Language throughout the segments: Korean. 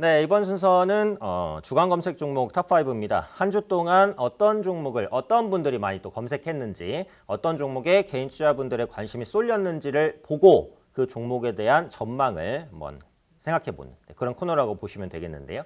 네, 이번 순서는 어, 주간 검색 종목 탑5입니다. 한 주 동안 어떤 종목을 어떤 분들이 많이 또 검색했는지 어떤 종목에 개인 투자분들의 관심이 쏠렸는지를 보고 그 종목에 대한 전망을 한번 생각해보는 네, 그런 코너라고 보시면 되겠는데요.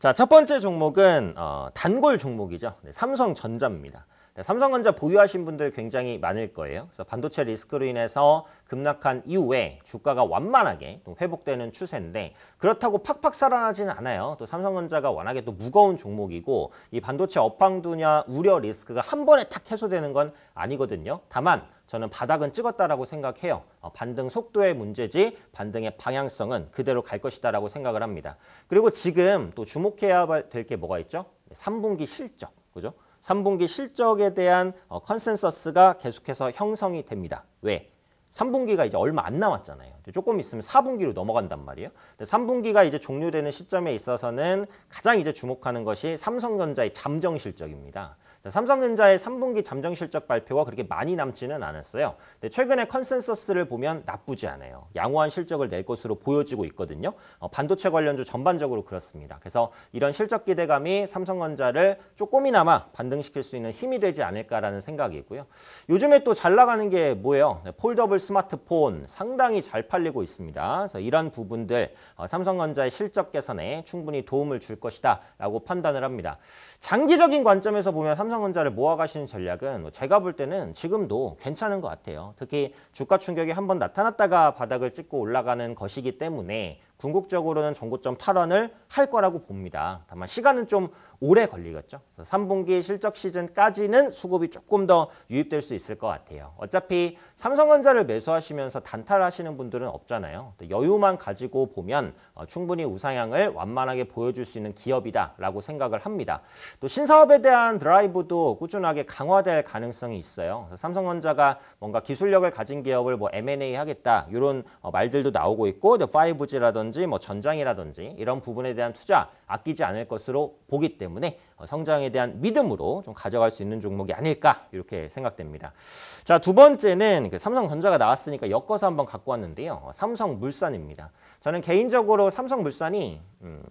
자, 첫 번째 종목은 어, 단골 종목이죠. 네, 삼성전자입니다. 네, 삼성전자 보유하신 분들 굉장히 많을 거예요. 그래서 반도체 리스크로 인해서 급락한 이후에 주가가 완만하게 회복되는 추세인데 그렇다고 팍팍 살아나지는 않아요. 또 삼성전자가 워낙에 또 무거운 종목이고 이 반도체 업황 두냐 우려 리스크가 한 번에 탁 해소되는 건 아니거든요. 다만 저는 바닥은 찍었다라고 생각해요. 어, 반등 속도의 문제지 반등의 방향성은 그대로 갈 것이다라고 생각을 합니다. 그리고 지금 또 주목해야 될 게 뭐가 있죠? 3분기 실적, 그죠? 3분기 실적에 대한 어, 컨센서스가 계속해서 형성이 됩니다. 왜? 3분기가 이제 얼마 안 남았잖아요. 조금 있으면 4분기로 넘어간단 말이에요. 3분기가 이제 종료되는 시점에 있어서는 가장 이제 주목하는 것이 삼성전자의 잠정 실적입니다. 삼성전자의 3분기 잠정 실적 발표가 그렇게 많이 남지는 않았어요. 최근에 컨센서스를 보면 나쁘지 않아요. 양호한 실적을 낼 것으로 보여지고 있거든요. 어, 반도체 관련주 전반적으로 그렇습니다. 그래서 이런 실적 기대감이 삼성전자를 조금이나마 반등시킬 수 있는 힘이 되지 않을까라는 생각이고요. 있 요즘에 또 잘 나가는 게 뭐예요? 네, 폴더블 스마트폰 상당히 잘 팔리고 있습니다. 그래서 이런 부분들 어, 삼성전자의 실적 개선에 충분히 도움을 줄 것이다 라고 판단을 합니다. 장기적인 관점에서 보면 삼성전자를 모아가시는 전략은 뭐 제가 볼 때는 지금도 괜찮은 것 같아요. 특히 주가 충격이 한번 나타났다가 바닥을 찍고 올라가는 것이기 때문에 궁극적으로는 전고점 탈환을 할 거라고 봅니다. 다만 시간은 좀 오래 걸리겠죠. 그래서 3분기 실적 시즌까지는 수급이 조금 더 유입될 수 있을 것 같아요. 어차피 삼성전자를 매수하시면서 단타하시는 분들은 없잖아요. 여유만 가지고 보면 어, 충분히 우상향을 완만하게 보여줄 수 있는 기업이다라고 생각을 합니다. 또 신사업에 대한 드라이브도 꾸준하게 강화될 가능성이 있어요. 삼성전자가 뭔가 기술력을 가진 기업을 뭐 M&A 하겠다 이런 어, 말들도 나오고 있고 5G라든지 라든지뭐 전장이라든지 이런 부분에 대한 투자 아끼지 않을 것으로 보기 때문에 어, 성장에 대한 믿음으로 좀 가져갈 수 있는 종목이 아닐까 이렇게 생각됩니다. 자, 두 번째는 그 삼성전자가 나왔으니까 엮어서 한번 갖고 왔는데요. 어, 삼성물산입니다. 저는 개인적으로 삼성물산이 음,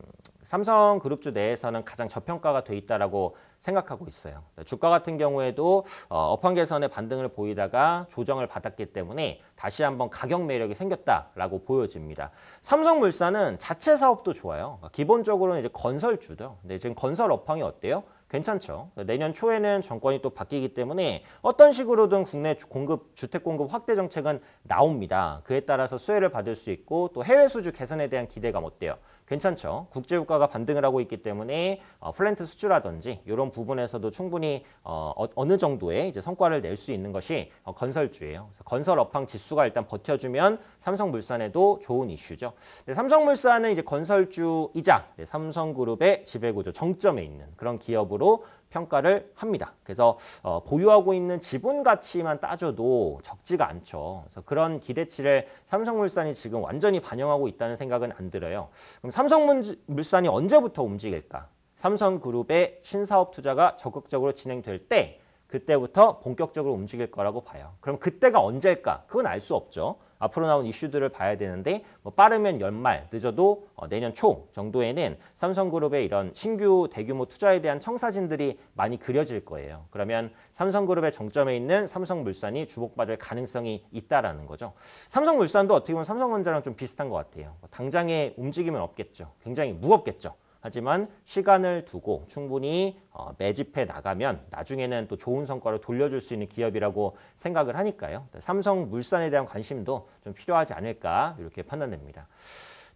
삼성 그룹주 내에서는 가장 저평가가 돼 있다라고 생각하고 있어요. 그러니까 주가 같은 경우에도 어, 업황 개선의 반등을 보이다가 조정을 받았기 때문에 다시 한번 가격 매력이 생겼다라고 보여집니다. 삼성물산은 자체 사업도 좋아요. 그러니까 기본적으로는 이제 건설주죠. 근데 지금 건설 업황이 어때요? 괜찮죠. 내년 초에는 정권이 또 바뀌기 때문에 어떤 식으로든 국내 공급 주택 공급 확대 정책은 나옵니다. 그에 따라서 수혜를 받을 수 있고 또 해외 수주 개선에 대한 기대감 어때요? 괜찮죠. 국제 유가가 반등을 하고 있기 때문에 어, 플랜트 수주라든지 이런 부분에서도 충분히 어, 어, 어느 정도의 이제 성과를 낼 수 있는 것이 어, 건설주예요. 그래서 건설 업황 지수가 일단 버텨주면 삼성물산에도 좋은 이슈죠. 네, 삼성물산은 이제 건설주이자 네, 삼성그룹의 지배구조 정점에 있는 그런 기업으로. 기준로 평가를 합니다. 그래서 어, 보유하고 있는 지분 가치만 따져도 적지가 않죠. 그래서 그런 기대치를 삼성물산이 지금 완전히 반영하고 있다는 생각은 안 들어요. 그럼 삼성물산이 언제부터 움직일까? 삼성그룹의 신사업 투자가 적극적으로 진행될 때 그때부터 본격적으로 움직일 거라고 봐요. 그럼 그때가 언제일까? 그건 알 수 없죠. 앞으로 나온 이슈들을 봐야 되는데 뭐 빠르면 연말, 늦어도 어, 내년 초 정도에는 삼성그룹의 이런 신규 대규모 투자에 대한 청사진들이 많이 그려질 거예요. 그러면 삼성그룹의 정점에 있는 삼성물산이 주목받을 가능성이 있다라는 거죠. 삼성물산도 어떻게 보면 삼성전자랑 좀 비슷한 것 같아요. 뭐 당장의 움직임은 없겠죠. 굉장히 무겁겠죠. 하지만 시간을 두고 충분히 어, 매집해 나가면 나중에는 또 좋은 성과를 돌려줄 수 있는 기업이라고 생각을 하니까요. 삼성물산에 대한 관심도 좀 필요하지 않을까 이렇게 판단됩니다.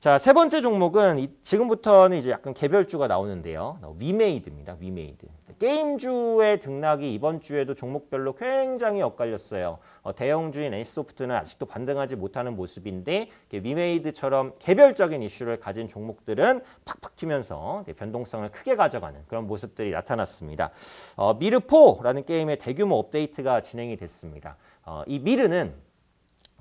자, 세 번째 종목은 이, 지금부터는 이제 약간 개별주가 나오는데요. 어, 위메이드입니다. 위메이드. 게임주의 등락이 이번 주에도 종목별로 굉장히 엇갈렸어요. 어, 대형주인 NC소프트는 아직도 반등하지 못하는 모습인데 위메이드처럼 개별적인 이슈를 가진 종목들은 팍팍 튀면서 네, 변동성을 크게 가져가는 그런 모습들이 나타났습니다. 어, 미르4라는 게임의 대규모 업데이트가 진행이 됐습니다. 어, 이 미르는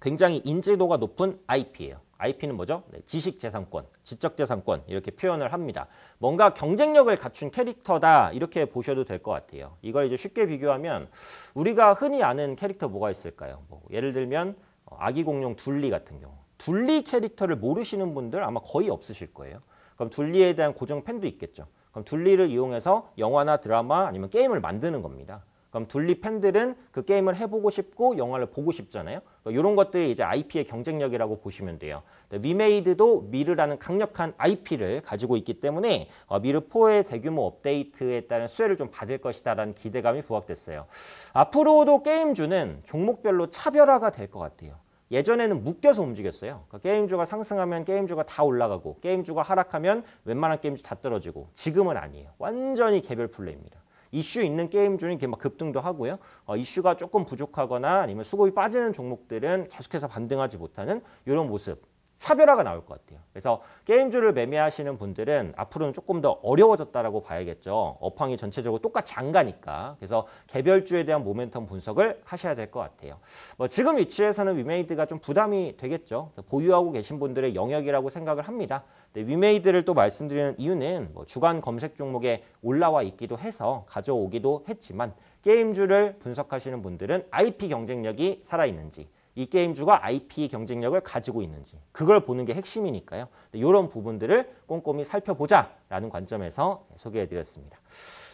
굉장히 인지도가 높은 IP예요. IP는 뭐죠? 네, 지식재산권, 지적재산권 이렇게 표현을 합니다. 뭔가 경쟁력을 갖춘 캐릭터다 이렇게 보셔도 될 것 같아요. 이걸 이제 쉽게 비교하면 우리가 흔히 아는 캐릭터 뭐가 있을까요? 뭐 예를 들면 어, 아기 공룡 둘리 같은 경우 둘리 캐릭터를 모르시는 분들 아마 거의 없으실 거예요. 그럼 둘리에 대한 고정 팬도 있겠죠. 그럼 둘리를 이용해서 영화나 드라마 아니면 게임을 만드는 겁니다. 그럼 둘리 팬들은 그 게임을 해보고 싶고 영화를 보고 싶잖아요. 그러니까 이런 것들이 이제 IP의 경쟁력이라고 보시면 돼요. 위메이드도 미르라는 강력한 IP를 가지고 있기 때문에 어, 미르4의 대규모 업데이트에 따른 수혜를 좀 받을 것이다라는 기대감이 부각됐어요. 앞으로도 게임주는 종목별로 차별화가 될 것 같아요. 예전에는 묶여서 움직였어요. 그러니까 게임주가 상승하면 게임주가 다 올라가고 게임주가 하락하면 웬만한 게임주 다 떨어지고 지금은 아니에요. 완전히 개별 플레이입니다. 이슈 있는 게임 중에 이렇게 막 급등도 하고요. 어, 이슈가 조금 부족하거나 아니면 수급이 빠지는 종목들은 계속해서 반등하지 못하는 이런 모습. 차별화가 나올 것 같아요. 그래서 게임주를 매매하시는 분들은 앞으로는 조금 더 어려워졌다라고 봐야겠죠. 업황이 전체적으로 똑같이 안 가니까. 그래서 개별주에 대한 모멘텀 분석을 하셔야 될 것 같아요. 뭐 지금 위치에서는 위메이드가 좀 부담이 되겠죠. 보유하고 계신 분들의 영역이라고 생각을 합니다. 근데 위메이드를 또 말씀드리는 이유는 뭐 주간 검색 종목에 올라와 있기도 해서 가져오기도 했지만 게임주를 분석하시는 분들은 IP 경쟁력이 살아있는지 이 게임주가 IP 경쟁력을 가지고 있는지 그걸 보는 게 핵심이니까요. 이런 부분들을 꼼꼼히 살펴보자라는 관점에서 소개해드렸습니다.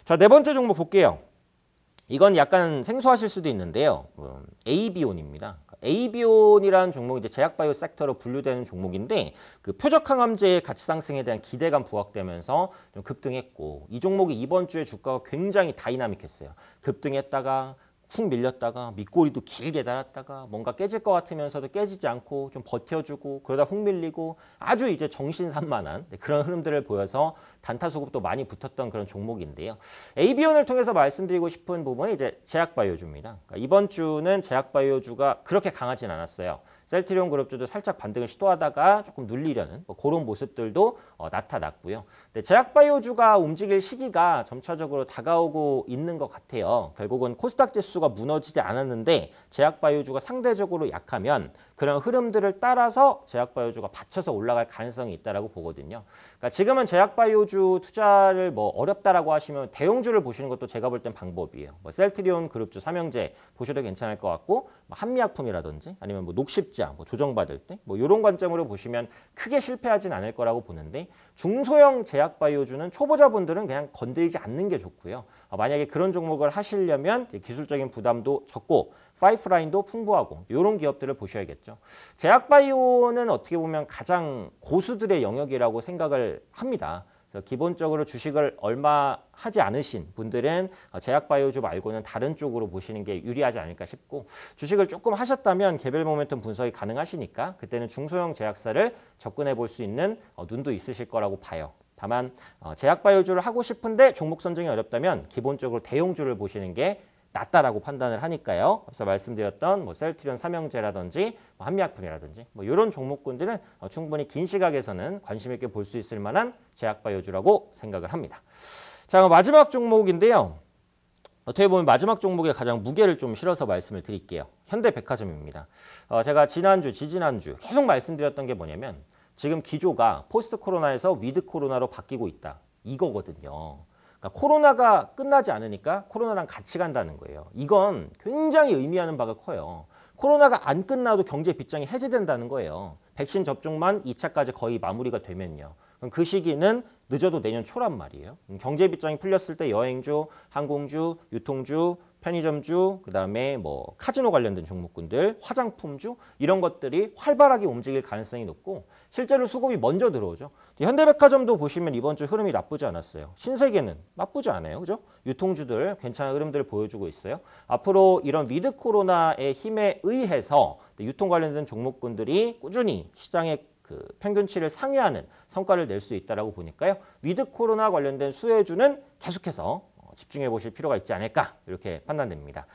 자, 네 번째 종목 볼게요. 이건 약간 생소하실 수도 있는데요. 음, AB온입니다. AB온이라는 그러니까 종목이 이제 제약바이오 섹터로 분류되는 종목인데 그 표적항암제의 가치 상승에 대한 기대감 부각되면서 좀 급등했고 이 종목이 이번 주에 주가가 굉장히 다이나믹했어요. 급등했다가 훅 밀렸다가 밑꼬리도 길게 달았다가 뭔가 깨질 것 같으면서도 깨지지 않고 좀 버텨주고 그러다 훅 밀리고 아주 이제 정신산만한 네, 그런 흐름들을 보여서 단타수급도 많이 붙었던 그런 종목인데요. AB온을 통해서 말씀드리고 싶은 부분이 이제 제약바이오주입니다. 그러니까 이번 주는 제약바이오주가 그렇게 강하진 않았어요. 셀트리온 그룹주도 살짝 반등을 시도하다가 조금 눌리려는 뭐 그런 모습들도 어, 나타났고요. 네, 제약바이오주가 움직일 시기가 점차적으로 다가오고 있는 것 같아요. 결국은 코스닥 지수가 무너지지 않았는데 제약바이오주가 상대적으로 약하면 그런 흐름들을 따라서 제약바이오주가 받쳐서 올라갈 가능성이 있다고 보거든요. 그러니까 지금은 제약바이오주 투자를 뭐 어렵다라고 하시면 대형주를 보시는 것도 제가 볼 땐 방법이에요. 뭐 셀트리온 그룹주 삼형제 보셔도 괜찮을 것 같고 뭐 한미약품이라든지 아니면 뭐 녹십제 어렵지 조정받을 때뭐 이런 관점으로 보시면 크게 실패하진 않을 거라고 보는데 중소형 제약 바이오주는 초보자분들은 그냥 건드리지 않는 게 좋고요. 어, 만약에 그런 종목을 하시려면 기술적인 부담도 적고 파이프라인도 풍부하고 이런 기업들을 보셔야겠죠. 제약 바이오는 어떻게 보면 가장 고수들의 영역이라고 생각을 합니다. 기본적으로 주식을 얼마 하지 않으신 분들은 어, 제약바이오주 말고는 다른 쪽으로 보시는 게 유리하지 않을까 싶고 주식을 조금 하셨다면 개별 모멘텀 분석이 가능하시니까 그때는 중소형 제약사를 접근해 볼 수 있는 어, 눈도 있으실 거라고 봐요. 다만 어, 제약바이오주를 하고 싶은데 종목 선정이 어렵다면 기본적으로 대형주를 보시는 게 낮다라고 판단을 하니까요. 그래서 말씀드렸던 뭐 셀트리온 삼형제라든지 뭐 한미약품이라든지 뭐 이런 종목군들은 어, 충분히 긴 시각에서는 관심 있게 볼 수 있을 만한 제약바 이오주라고 생각을 합니다. 자 마지막 종목인데요. 어떻게 보면 마지막 종목에 가장 무게를 좀 실어서 말씀을 드릴게요. 현대백화점입니다. 어, 제가 지난주, 지지난주 계속 말씀드렸던 게 뭐냐면 지금 기조가 포스트 코로나에서 위드 코로나로 바뀌고 있다. 이거거든요. 그러니까 코로나가 끝나지 않으니까 코로나랑 같이 간다는 거예요. 이건 굉장히 의미하는 바가 커요. 코로나가 안 끝나도 경제 빗장이 해제된다는 거예요. 백신 접종만 2차까지 거의 마무리가 되면요. 그럼 그 시기는 늦어도 내년 초란 말이에요. 음, 경제 빗장이 풀렸을 때 여행주, 항공주, 유통주, 편의점주, 그다음에 뭐 카지노 관련된 종목군들, 화장품주 이런 것들이 활발하게 움직일 가능성이 높고 실제로 수급이 먼저 들어오죠. 현대백화점도 보시면 이번 주 흐름이 나쁘지 않았어요. 신세계는 나쁘지 않아요. 그죠? 유통주들 괜찮은 흐름들을 보여주고 있어요. 앞으로 이런 위드 코로나의 힘에 의해서 유통 관련된 종목군들이 꾸준히 시장의 그 평균치를 상회하는 성과를 낼 수 있다라고 보니까요. 위드 코로나 관련된 수혜주는 계속해서 집중해 보실 필요가 있지 않을까 이렇게 판단됩니다.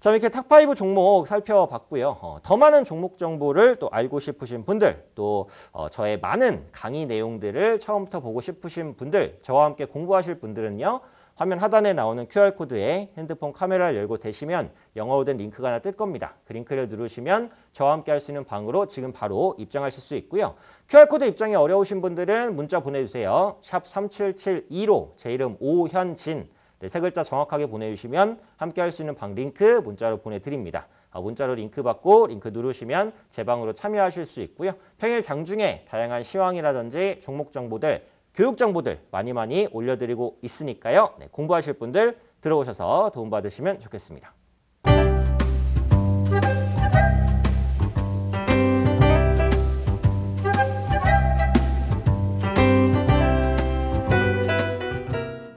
자 이렇게 탑5 종목 살펴봤고요. 어, 더 많은 종목 정보를 또 알고 싶으신 분들 또 어, 저의 많은 강의 내용들을 처음부터 보고 싶으신 분들 저와 함께 공부하실 분들은요. 화면 하단에 나오는 QR코드에 핸드폰 카메라를 열고 대시면 영어로 된 링크가 하나 뜰 겁니다. 그 링크를 누르시면 저와 함께 할 수 있는 방으로 지금 바로 입장하실 수 있고요. QR코드 입장이 어려우신 분들은 문자 보내주세요. 샵 3772로 제 이름 오현진 네, 세 글자 정확하게 보내주시면 함께 할 수 있는 방 링크 문자로 보내드립니다. 아, 문자로 링크 받고 링크 누르시면 제 방으로 참여하실 수 있고요. 평일 장중에 다양한 시황이라든지 종목 정보들, 교육 정보들 많이 많이 올려드리고 있으니까요. 네, 공부하실 분들 들어오셔서 도움받으시면 좋겠습니다.